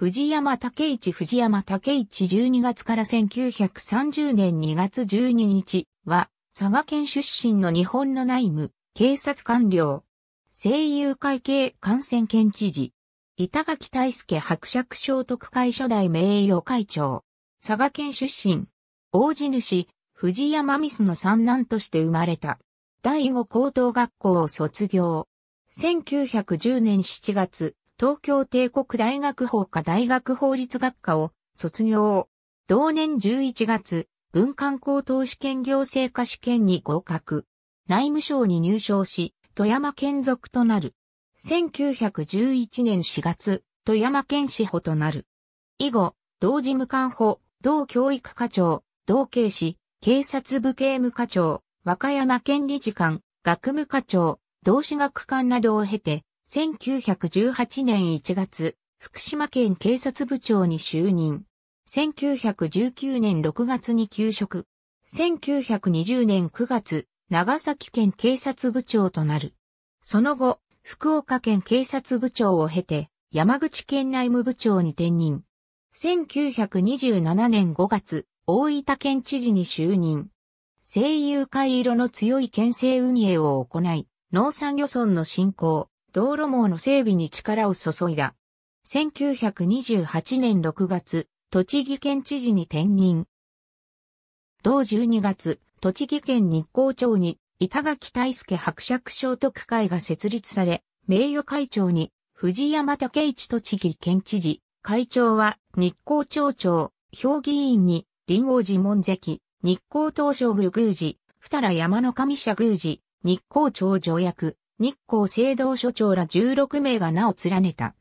藤山武一藤山武一12月から1930年2月12日は、佐賀県出身の日本の内務、警察官僚、声優会系感染県知事、板垣大介伯爵聖徳会初代名誉会長、佐賀県出身、王子主、藤山ミスの三男として生まれた。第五高等学校を卒業。1910年7月、東京帝国大学法科大学法律学科を卒業。同年11月、文官高等試験行政科試験に合格。内務省に入省し、富山県属となる。1911年4月、富山県司法となる。以後、同事務官補、同教育課長、同警視、警察部警務課長、和歌山県理事官、学務課長、同志学官などを経て、1918年1月、福島県警察部長に就任。1919年6月に休職。1920年9月、長崎県警察部長となる。その後、福岡県警察部長を経て、山口県内務部長に転任。1927年5月、大分県知事に就任。声優会色の強い県政運営を行い、農産漁村の振興、道路網の整備に力を注いだ。1928年6月、栃木県知事に転任。同12月、栃木県日光町に板垣大輔伯爵聖徳会が設立され、名誉会長に藤山武一栃木県知事、会長は日光町長、評議員に林王寺門関、日光東照宮宮司、二良山の神社宮司、日光町条約、日光聖堂所長ら16名が名を連ねた。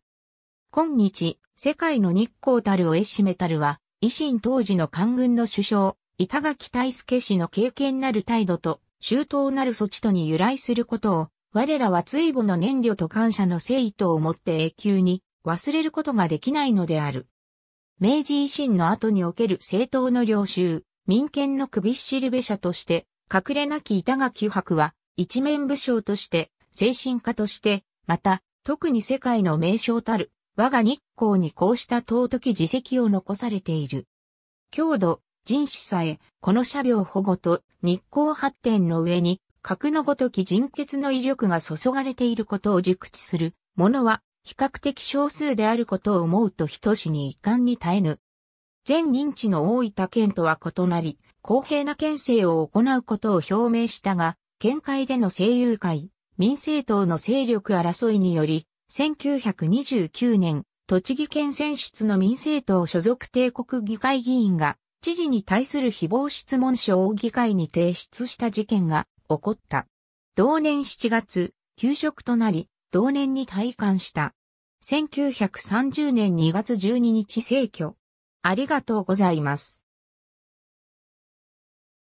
今日、世界の日光たるをエシメタルは、維新当時の官軍の首相、板垣大輔氏の経験なる態度と、周到なる措置とに由来することを、我らは追母の念慮と感謝の誠意とをもって永久に忘れることができないのである。明治維新の後における政党の領収、民権の首しるべ者として、隠れなき板垣博は、一面武将として、精神科として、また、特に世界の名称たる、我が日光にこうした尊き自責を残されている。強度、人種さえ、この社病保護と日光発展の上に、格のごとき人血の威力が注がれていることを熟知する者は、比較的少数であることを思うと等しに遺憾に耐えぬ。全認知の大分県とは異なり、公平な県政を行うことを表明したが、県会での声優会、民政党の勢力争いにより、1929年、栃木県選出の民政党所属帝国議会議員が、知事に対する誹謗質問書を議会に提出した事件が起こった。同年7月、休職となり、同年に退官した。1930年2月12日逝去。ありがとうございます。